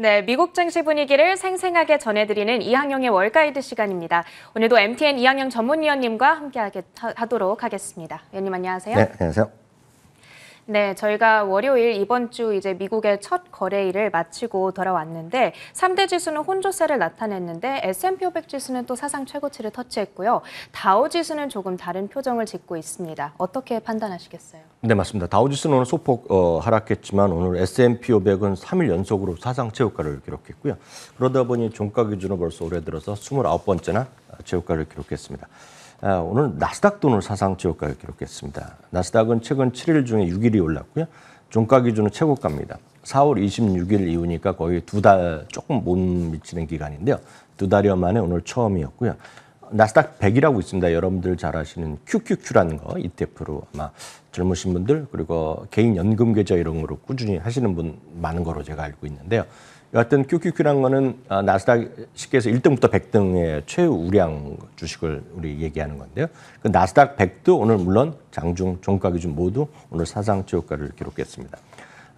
네, 미국 증시 분위기를 생생하게 전해드리는 이항영의 월가이드 시간입니다. 오늘도 MTN 이항영 전문위원님과 함께 하도록 하겠습니다. 위원님 안녕하세요. 네, 안녕하세요. 네, 저희가 월요일 이번 주 이제 미국의 첫 거래일을 마치고 돌아왔는데 3대 지수는 혼조세를 나타냈는데 S&P 500 지수는 또 사상 최고치를 터치했고요. 다우 지수는 조금 다른 표정을 짓고 있습니다. 어떻게 판단하시겠어요? 네, 맞습니다. 다우 지수는 오늘 소폭 어, 하락했지만 오늘 S&P 500은 3일 연속으로 사상 최고가를 기록했고요. 그러다 보니 종가 기준으로 벌써 올해 들어서 29번째나 최고가를 기록했습니다. 아, 오늘 나스닥도 오늘 사상 최고가를 기록했습니다. 나스닥은 최근 7일 중에 6일이 올랐고요. 종가 기준은 최고가입니다. 4월 26일 이후니까 거의 두 달 조금 못 미치는 기간인데요. 두 달여 만에 오늘 처음이었고요. 나스닥 100이라고 있습니다. 여러분들 잘 아시는 QQQ라는 거 ETF로 아마 젊으신 분들 그리고 개인 연금 계좌 이런 거로 꾸준히 하시는 분 많은 거로 제가 알고 있는데요. 여하튼 QQQ란 거는 아, 나스닥 시게 해서 1등부터 100등의 최우 우량 주식을 우리 얘기하는 건데요. 그 나스닥 100도 오늘 물론 장중 종가 기준 모두 오늘 사상 최고가를 기록했습니다.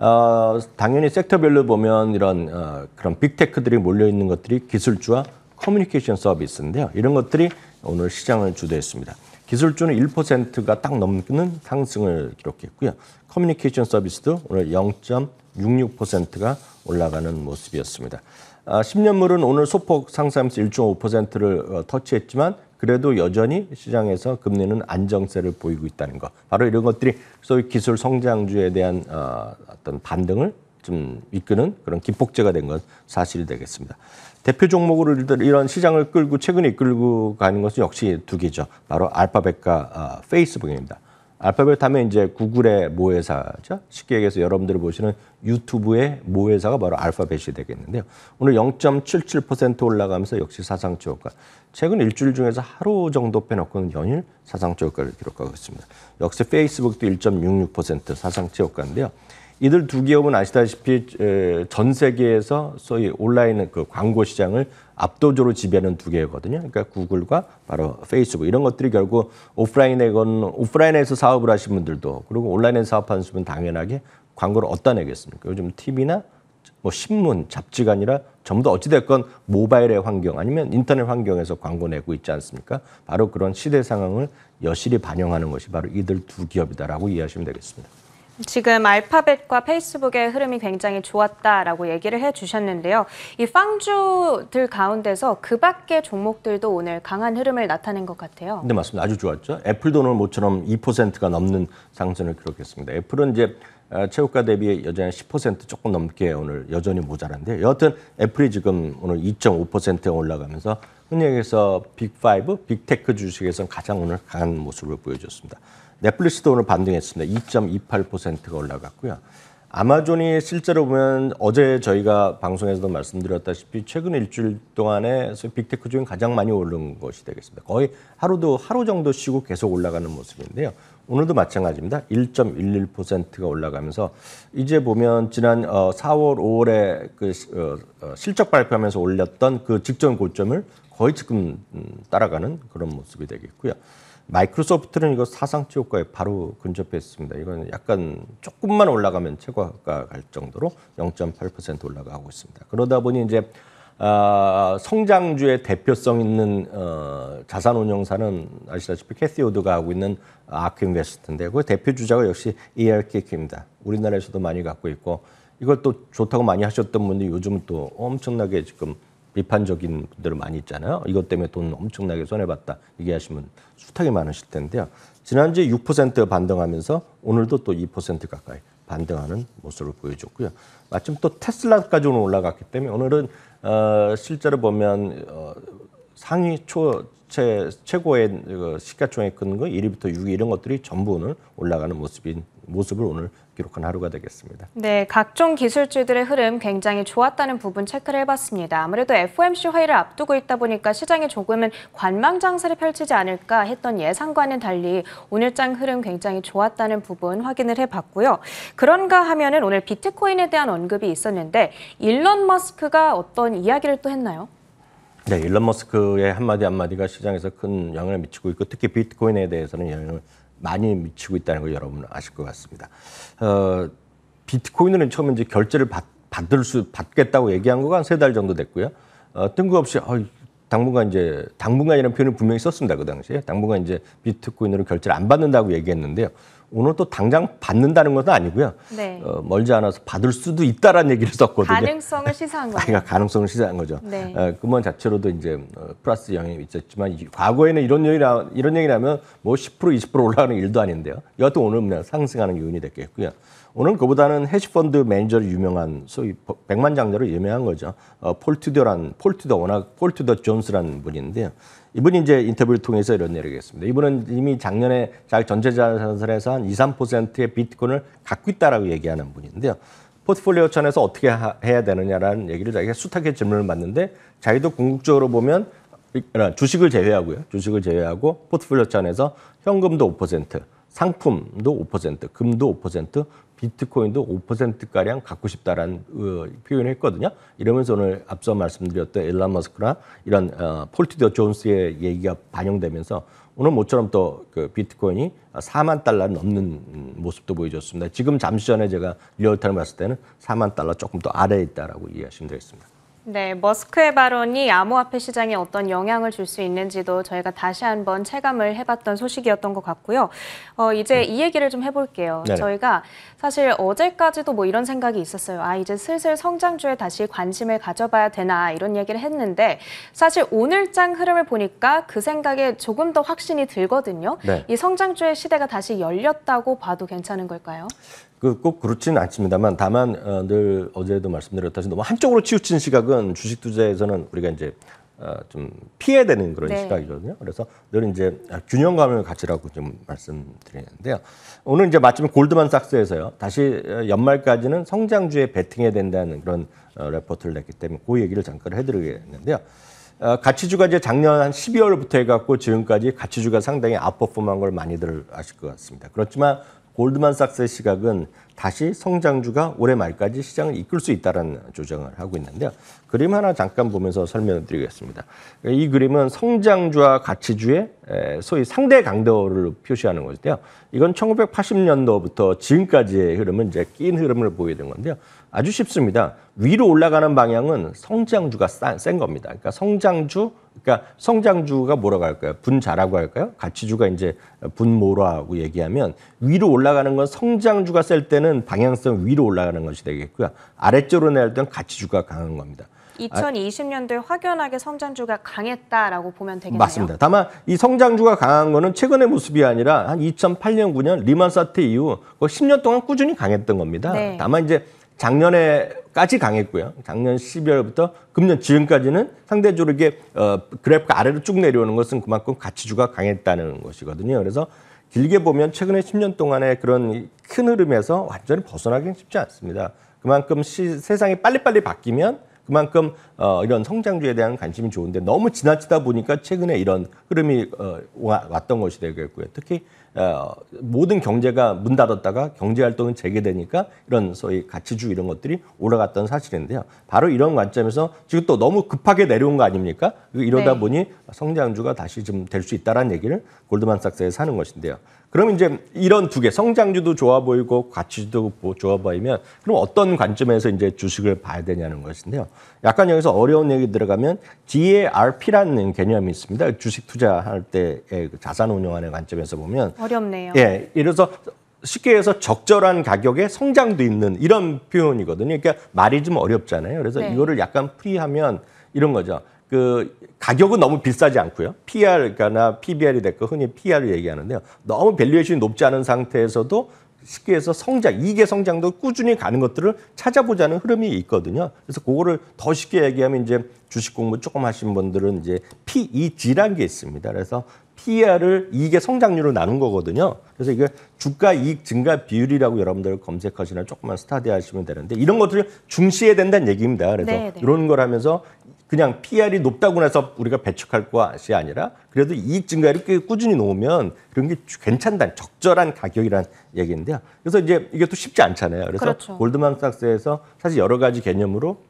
어, 당연히 섹터별로 보면 이런 어, 그런 빅테크들이 몰려 있는 것들이 기술주와 커뮤니케이션 서비스인데요. 이런 것들이 오늘 시장을 주도했습니다. 기술주는 1%가 딱 넘는 상승을 기록했고요. 커뮤니케이션 서비스도 오늘 0.66%가 올라가는 모습이었습니다. 10년물은 아, 오늘 소폭 상승하면서 1.5%를 어, 터치했지만 그래도 여전히 시장에서 금리는 안정세를 보이고 있다는 것. 바로 이런 것들이 소위 기술 성장주에 대한 어, 어떤 반등을 좀 이끄는 그런 기폭제가 된 건 사실이 되겠습니다. 대표 종목으로 이런 시장을 끌고 최근에 이끌고 가는 것은 역시 두 개죠. 바로 알파벳과 어, 페이스북입니다. 알파벳 하면 이제 구글의 모회사죠. 쉽게 얘기해서 여러분들이 보시는 유튜브의 모회사가 바로 알파벳이 되겠는데요. 오늘 0.77% 올라가면서 역시 사상 최고가. 최근 일주일 중에서 하루 정도 빼놓고는 연일 사상 최고가를 기록하고 있습니다. 역시 페이스북도 1.66% 사상 최고가인데요. 이들 두 기업은 아시다시피 전 세계에서 소위 온라인 그 광고 시장을 압도적으로 지배하는 두 개거든요. 그러니까 구글과 바로 페이스북 이런 것들이 결국 오프라인에 건 오프라인에서 사업을 하신 분들도 그리고 온라인에 서 사업하는 분은 당연하게 광고를 어디다 내겠습니까? 요즘 TV나 뭐 신문, 잡지가 아니라 전부 다 어찌됐건 모바일의 환경 아니면 인터넷 환경에서 광고 내고 있지 않습니까? 바로 그런 시대 상황을 여실히 반영하는 것이 바로 이들 두 기업이다라고 이해하시면 되겠습니다. 지금 알파벳과 페이스북의 흐름이 굉장히 좋았다라고 얘기를 해주셨는데요. 이 팡주들 가운데서 그 밖의 종목들도 오늘 강한 흐름을 나타낸 것 같아요. 네, 맞습니다. 아주 좋았죠. 애플도 오늘 모처럼 2%가 넘는 상승을 기록했습니다. 애플은 이제 어, 최고가 대비 여전히 10% 조금 넘게 오늘 여전히 모자란데 여하튼 애플이 지금 오늘 2.5%에 올라가면서 흔히 얘기해서 빅5, 빅테크 주식에서 가장 오늘 강한 모습을 보여줬습니다. 넷플릭스도 오늘 반등했습니다. 2.28%가 올라갔고요. 아마존이 실제로 보면 어제 저희가 방송에서도 말씀드렸다시피 최근 일주일 동안에 빅테크 중에 가장 많이 오른 것이 되겠습니다. 거의 하루도 하루 정도 쉬고 계속 올라가는 모습인데요. 오늘도 마찬가지입니다. 1.11%가 올라가면서 이제 보면 지난 4월, 어, 5월에 그 어, 어, 실적 발표하면서 올렸던 그 직전 고점을 거의 지금 음, 따라가는 그런 모습이 되겠고요. 마이크로소프트는 이거 사상 최고가에 바로 근접했습니다. 이건 약간 조금만 올라가면 최고가 갈 정도로 0.8% 올라가고 있습니다. 그러다 보니 이제 어, 성장주의 대표성 있는 어, 자산운용사는 아시다시피 캐시오드가 하고 있는 아크인베스트인데 그 대표 주자가 역시 e r k 입니다 우리나라에서도 많이 갖고 있고 이걸 또 좋다고 많이 하셨던 분들이 요즘 또 엄청나게 지금 비판적인 분들 많이 있잖아요. 이것 때문에 돈 엄청나게 손해봤다 얘기하시면 수하이 많으실 텐데요. 지난주에 6% 반등하면서 오늘도 또 2% 가까이 반등하는 모습을 보여줬고요. 마침 또테슬라까지 오늘 올라갔기 때문에 오늘은 어, 실제로 보면 어, 상위 초 최, 최고의 그 시가총액 근거 1위부터 6위 이런 것들이 전부는 올라가는 모습인 모습을 오늘 기록한 하루가 되겠습니다. 네, 각종 기술주들의 흐름 굉장히 좋았다는 부분 체크를 해봤습니다. 아무래도 FOMC 회의를 앞두고 있다 보니까 시장이 조금은 관망 장세를 펼치지 않을까 했던 예상과는 달리 오늘장 흐름 굉장히 좋았다는 부분 확인을 해봤고요. 그런가 하면은 오늘 비트코인에 대한 언급이 있었는데 일론 머스크가 어떤 이야기를 또 했나요? 네, 일론 머스크의 한마디 한마디가 시장에서 큰 영향을 미치고 있고 특히 비트코인에 대해서는 영향을 많이 미치고 있다는 걸 여러분 아실 것 같습니다. 어, 비트코인은 처음에 이제 결제를 받, 받을 수 받겠다고 얘기한 거가 한 세 달 정도 됐고요. 어, 뜬금없이 어, 당분간 이제 당분간이라는 표현을 분명히 썼습니다 그 당시에 당분간 이제 비트코인으로 결제를 안 받는다고 얘기했는데요. 오늘 또 당장 받는다는 것은 아니고요. 네. 어, 멀지 않아서 받을 수도 있다라는 얘기를 썼거든요. 가능성을 시사한 거예 그러니까 가능성을 시사한 거죠. 네. 어, 그만 뭐 자체로도 이제 어, 플러스 영향이 있었지만 과거에는 이런 얘기라 이런 얘기라면 뭐 10% 20% 올라가는 일도 아닌데요. 이것도 오늘 상승하는 요인이 됐겠고요. 오늘 그보다는 해시펀드 매니저로 유명한 소위 백만장자로 유명한 거죠. 어, 폴투더란 폴투더 워낙 폴투더 존스라는 분인데요. 이분이 이제 인터뷰를 통해서 이런 얘기를 했습니다. 이분은 이미 작년에 자기 전체 자산에서 한 2, 3%의 비트코인을 갖고 있다라고 얘기하는 분인데요. 포트폴리오 천에서 어떻게 하, 해야 되느냐라는 얘기를 자기가 수탁의 질문을 받는데 자기도 궁극적으로 보면 아, 주식을 제외하고요. 주식을 제외하고 포트폴리오 천에서 현금도 5%, 상품도 5%, 금도 5%, 비트코인도 5%가량 갖고 싶다라는 어, 표현을 했거든요. 이러면서 오늘 앞서 말씀드렸던 일란 머스크나 이런 어, 폴티더 존스의 얘기가 반영되면서 오늘 모처럼 또그 비트코인이 4만 달러 넘는 모습도 보여줬습니다. 지금 잠시 전에 제가 리얼타임 봤을 때는 4만 달러 조금 더 아래에 있다라고 이해하시면 되겠습니다. 네, 머스크의 발언이 암호화폐 시장에 어떤 영향을 줄 수 있는지도 저희가 다시 한번 체감을 해봤던 소식이었던 것 같고요. 어, 이제 네. 이 얘기를 좀 해볼게요. 네네. 저희가 사실 어제까지도 뭐 이런 생각이 있었어요. 아, 이제 슬슬 성장주에 다시 관심을 가져봐야 되나 이런 얘기를 했는데 사실 오늘장 흐름을 보니까 그 생각에 조금 더 확신이 들거든요. 네. 이 성장주의 시대가 다시 열렸다고 봐도 괜찮은 걸까요? 그꼭 그렇지는 않습니다만 다만 어, 늘 어제도 말씀드렸다시피 너무 한쪽으로 치우친 시각은 주식 투자에서는 우리가 이제 어, 좀 피해야 되는 그런 네. 시각이거든요. 그래서 늘 이제 균형감을 가지라고 좀 말씀드리는데요. 오늘 이제 마침 골드만삭스에서요. 다시 어, 연말까지는 성장주에 베팅해야 된다는 그런 어, 레포트를 냈기 때문에 그 얘기를 잠깐 해드리겠는데요. 어, 가치주가 이제 작년 한 12월부터 해갖고 지금까지 가치주가 상당히 아웃퍼폼한 걸 많이들 아실 것 같습니다. 그렇지만 골드만삭스의 시각은 다시 성장주가 올해 말까지 시장을 이끌 수 있다는 조정을 하고 있는데요. 그림 하나 잠깐 보면서 설명을 드리겠습니다. 이 그림은 성장주와 가치주의 소위 상대 강도를 표시하는 것인데요 이건 1980년도부터 지금까지의 흐름은 이제 낀 흐름을 보게 된 건데요. 아주 쉽습니다. 위로 올라가는 방향은 성장주가 센 겁니다. 그러니까 성장주 그러니까 성장주가 뭐라고 할까요? 분자라고 할까요? 가치주가 이제 분모라고 얘기하면 위로 올라가는 건 성장주가 셀 때는 방향성 위로 올라가는 것이 되겠고요. 아래쪽으로 내릴 때는 가치주가 강한 겁니다. 2020년도에 아, 확연하게 성장주가 강했다라고 보면 되겠네요. 맞습니다. 다만 이 성장주가 강한 거는 최근의 모습이 아니라 한 2008년 9년 리만 사태 이후 10년 그 동안 꾸준히 강했던 겁니다. 네. 다만 이제 작년에까지 강했고요. 작년 12월부터 금년 지금까지는 상대적으로 이게 어, 그래프가 아래로 쭉 내려오는 것은 그만큼 가치주가 강했다는 것이거든요. 그래서 길게 보면 최근에 10년 동안의 그런 큰 흐름에서 완전히 벗어나기는 쉽지 않습니다. 그만큼 시, 세상이 빨리빨리 바뀌면 그만큼 어, 이런 성장주에 대한 관심이 좋은데 너무 지나치다 보니까 최근에 이런 흐름이 어, 왔던 것이 되겠고요. 특히 어, 모든 경제가 문 닫았다가 경제 활동은 재개되니까 이런 소위 가치주 이런 것들이 올라갔던 사실인데요. 바로 이런 관점에서 지금 또 너무 급하게 내려온 거 아닙니까? 이러다 네. 보니 성장주가 다시 좀 될 수 있다라는 얘기를 골드만삭스에서 하는 것인데요. 그럼 이제 이런 두 개 성장주도 좋아 보이고 가치주도 뭐 좋아 보이면 그럼 어떤 관점에서 이제 주식을 봐야 되냐는 것인데요. 약간 여기서 어려운 얘기 들어가면 DARP라는 개념이 있습니다. 주식 투자할 때의 예, 그 자산 운용하는 관점에서 보면 어렵네요. 예, 이래서 쉽게 해서 적절한 가격에 성장도 있는 이런 표현이거든요. 그러니까 말이 좀 어렵잖아요. 그래서 네. 이거를 약간 풀이하면 이런 거죠. 그 가격은 너무 비싸지 않고요. PR가나 PBR이 됐고 흔히 PR을 얘기하는데요. 너무 밸류에이션이 높지 않은 상태에서도 쉽게 해서 성장, 이익의 성장도 꾸준히 가는 것들을 찾아보자는 흐름이 있거든요. 그래서 그거를 더 쉽게 얘기하면 이제 주식 공부 조금 하신 분들은 이제 PEG라는 게 있습니다. 그래서 PER을 이익의 성장률로 나눈 거거든요. 그래서 이게 주가 이익 증가 비율이라고 여러분들 검색하시나 조금만 스타디 하시면 되는데 이런 것들을 중시해야 된다는 얘기입니다. 그래서 네네. 네. 이런 걸 하면서 그냥 PR이 높다고 해서 우리가 배척할 것이 아니라 그래도 이익 증가를 꽤 꾸준히 놓으면 그런 게 괜찮다, 는 적절한 가격이라는 얘기인데요. 그래서 이제 이게 또 쉽지 않잖아요. 그래서 그렇죠. 골드만삭스에서 사실 여러 가지 개념으로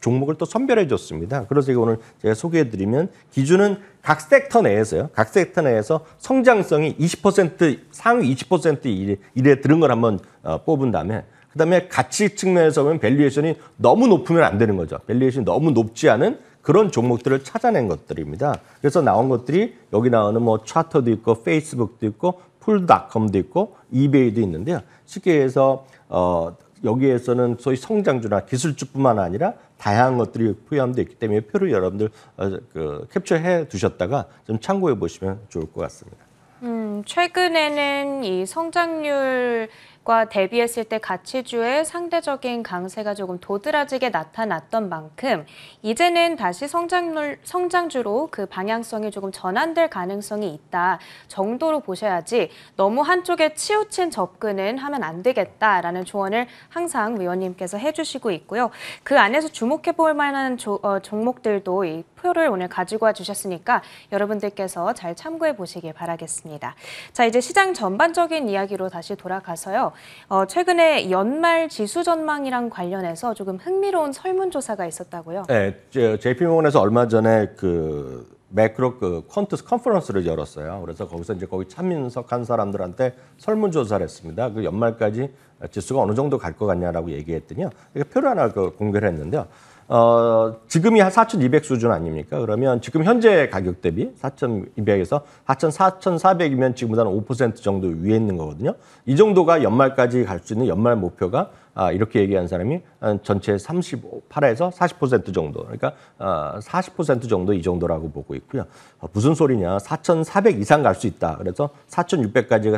종목을 또 선별해 줬습니다. 그래서 이거 오늘 제가 소개해 드리면 기준은 각 섹터 내에서요. 각 섹터 내에서 성장성이 20% 상위 20% 이래, 이래 들은 걸 한번 어, 뽑은 다음에 그다음에 가치 측면에서 보면 밸류에이션이 너무 높으면 안 되는 거죠. 밸류에이션이 너무 높지 않은 그런 종목들을 찾아낸 것들입니다. 그래서 나온 것들이 여기 나오는 뭐 차터도 있고 페이스북도 있고 풀닷컴도 있고 이베이도 있는데요. 쉽게 해서 어 여기에서는 소위 성장주나 기술주뿐만 아니라 다양한 것들이 포함되어 있기 때문에 표를 여러분들 어, 그 캡처해 두셨다가 좀 참고해 보시면 좋을 것 같습니다. 음. 최근에는 이 성장률과 대비했을 때 가치주의 상대적인 강세가 조금 도드라지게 나타났던 만큼 이제는 다시 성장률, 성장주로 그 방향성이 조금 전환될 가능성이 있다 정도로 보셔야지 너무 한쪽에 치우친 접근은 하면 안 되겠다라는 조언을 항상 위원님께서 해주시고 있고요. 그 안에서 주목해 볼 만한 조, 어, 종목들도 이 표를 오늘 가지고 와 주셨으니까 여러분들께서 잘 참고해 보시길 바라겠습니다. 자, 이제 시장 전반적인 이야기로 다시 돌아가서요. 어, 최근에 연말 지수 전망이랑 관련해서 조금 흥미로운 설문조사가 있었다고요. 네, JP모건에서 얼마 전에 그 매크로 그 퀀트스 컨퍼런스를 열었어요. 그래서 거기서 이제 거기 참석한 사람들한테 설문조사를 했습니다. 그 연말까지 지수가 어느 정도 갈 것 같냐라고 얘기했더니요. 이게 그러니까 표를 하나 그 공개를 했는데요. 어, 지금이 한4,200 수준 아닙니까? 그러면 지금 현재 가격 대비 4,200에서 4 4,400이면 지금보다는 5% 정도 위에 있는 거거든요. 이 정도가 연말까지 갈 수 있는 연말 목표가 아, 이렇게 얘기한 사람이 전체 38에서 40% 정도, 그러니까 아, 40% 정도 이 정도라고 보고 있고요. 아, 무슨 소리냐? 4,400 이상 갈 수 있다. 그래서 4,600까지가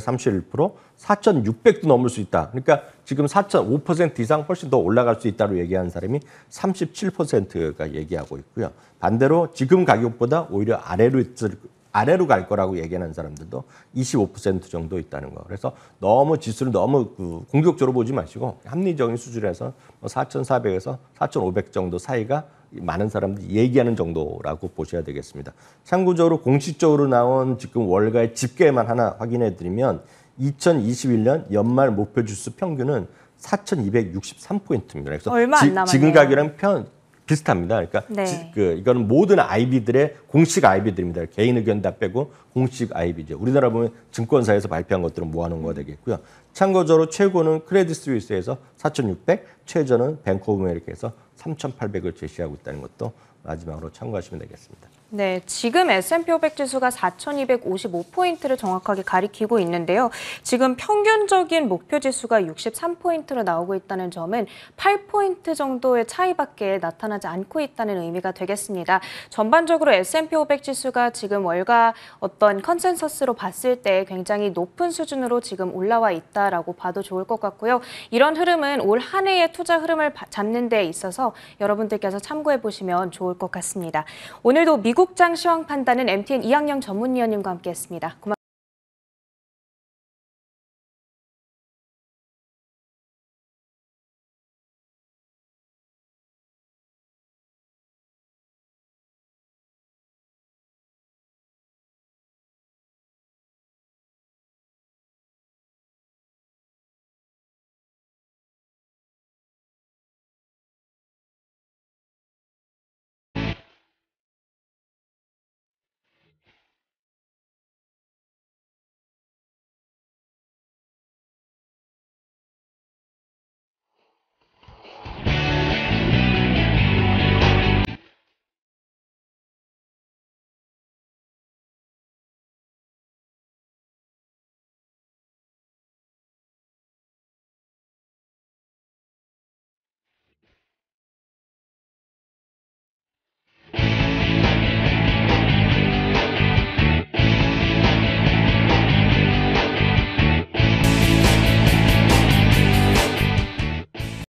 31%, 4,600도 넘을 수 있다. 그러니까 지금 4.5% 이상 훨씬 더 올라갈 수 있다고 얘기한 사람이 37%가 얘기하고 있고요. 반대로 지금 가격보다 오히려 아래로 있을 아래로 갈 거라고 얘기하는 사람들도 25% 정도 있다는 거. 그래서 너무 지수를 너무 그 공격적으로 보지 마시고 합리적인 수준에서 4,400에서 뭐 4,500 정도 사이가 많은 사람들이 얘기하는 정도라고 보셔야 되겠습니다. 참고적으로 공식적으로 나온 지금 월가의 집계만 하나 확인해 드리면 2021년 연말 목표 주수 평균은 4,263포인트입니다. 그래서 얼마 안 지, 지금 가격이랑 편 비슷합니다. 그러니까 네. 그 이거는 모든 아이비들의 공식 아이비들입니다 개인 의견 다 빼고 공식 아이비죠 우리나라 보면 증권사에서 발표한 것들은 모아놓은 거 되겠고요. 참고적으로 최고는 크레딧 스위스에서 4,600, 최저는 벤크 오브 메리카에서 3,800을 제시하고 있다는 것도 마지막으로 참고하시면 되겠습니다. 네, 지금 S&P 500 지수가 4,255포인트를 정확하게 가리키고 있는데요. 지금 평균적인 목표 지수가 63포인트로 나오고 있다는 점은 8포인트 정도의 차이밖에 나타나지 않고 있다는 의미가 되겠습니다. 전반적으로 S&P 500 지수가 지금 월가 어떤 컨센서스로 봤을 때 굉장히 높은 수준으로 지금 올라와 있다라고 봐도 좋을 것 같고요. 이런 흐름은 올 한 해의 투자 흐름을 잡는 데 있어서 여러분들께서 참고해 보시면 좋을 것 같습니다. 오늘도 미국 국장 시황 판단은 MTN 이학영 전문위원님과 함께했습니다. 고맙습니다.